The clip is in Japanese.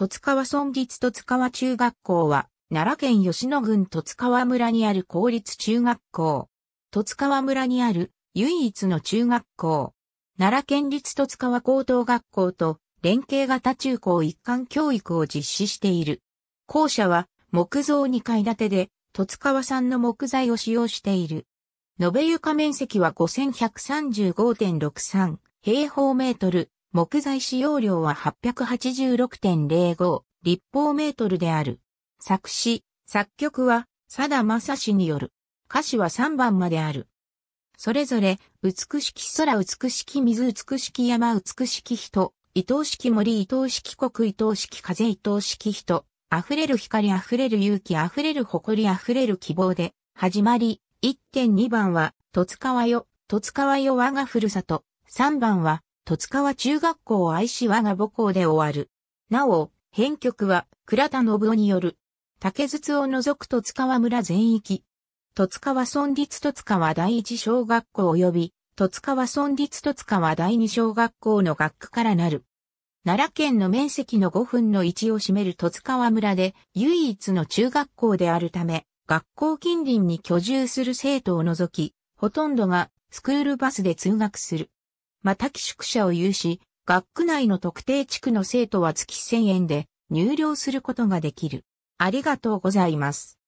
戸塚川村立戸塚川中学校は、奈良県吉野郡戸塚川村にある公立中学校。戸塚川村にある唯一の中学校。奈良県立戸塚川高等学校と連携型中高一貫教育を実施している。校舎は木造2階建てで、戸塚川産の木材を使用している。延べ床面積は5135.63平方メートル、木材使用量は886.05立方メートルである。作詞、作曲は、佐田さ史による。歌詞は3番まである。それぞれ、美しき空、美しき水、美しき山、美しき人、愛おしき森、愛おしき国、愛おしき風、愛おしき人、溢れる光、溢れる勇気、溢れる誇り、溢れる希望で、始まり、1.2番は、戸塚よ、戸塚よ我がふるさと、3番は、戸塚は中学校を愛し我が母校で終わる。なお、編曲は倉田信夫による。竹筒を除く戸塚は村全域。戸塚は村立戸塚は第一小学校及び、戸塚は村立戸塚は第二小学校の学区からなる。奈良県の面積の5分の1を占める戸塚は村で唯一の中学校であるため、学校近隣に居住する生徒を除き、ほとんどがスクールバスで通学する。また寄宿舎を有し、学区内の特定地区の生徒は月1000円で入寮することができる。ありがとうございます。